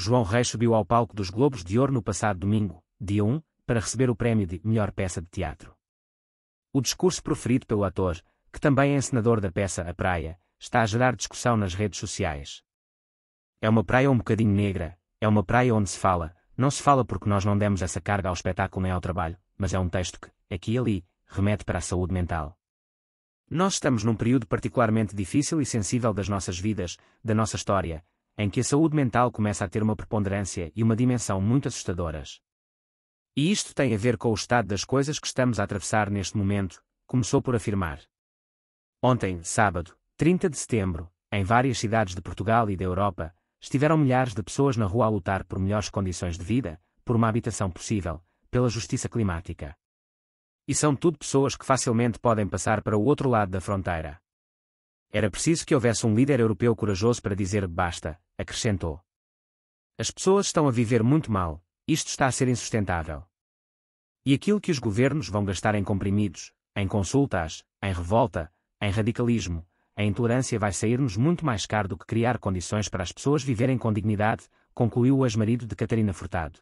João Reis subiu ao palco dos Globos de Ouro no passado domingo, dia 1, para receber o prémio de Melhor Peça de Teatro. O discurso proferido pelo ator, que também é encenador da peça A Praia, está a gerar discussão nas redes sociais. É uma praia um bocadinho negra, é uma praia onde se fala, não se fala porque nós não demos essa carga ao espetáculo nem ao trabalho, mas é um texto que, aqui e ali, remete para a saúde mental. Nós estamos num período particularmente difícil e sensível das nossas vidas, da nossa história, em que a saúde mental começa a ter uma preponderância e uma dimensão muito assustadoras. E isto tem a ver com o estado das coisas que estamos a atravessar neste momento, começou por afirmar. Ontem, sábado, 30 de setembro, em várias cidades de Portugal e da Europa, estiveram milhares de pessoas na rua a lutar por melhores condições de vida, por uma habitação possível, pela justiça climática. E são tudo pessoas que facilmente podem passar para o outro lado da fronteira. Era preciso que houvesse um líder europeu corajoso para dizer basta, acrescentou. As pessoas estão a viver muito mal, isto está a ser insustentável. E aquilo que os governos vão gastar em comprimidos, em consultas, em revolta, em radicalismo, a intolerância vai sair-nos muito mais caro do que criar condições para as pessoas viverem com dignidade, concluiu o ex-marido de Catarina Furtado.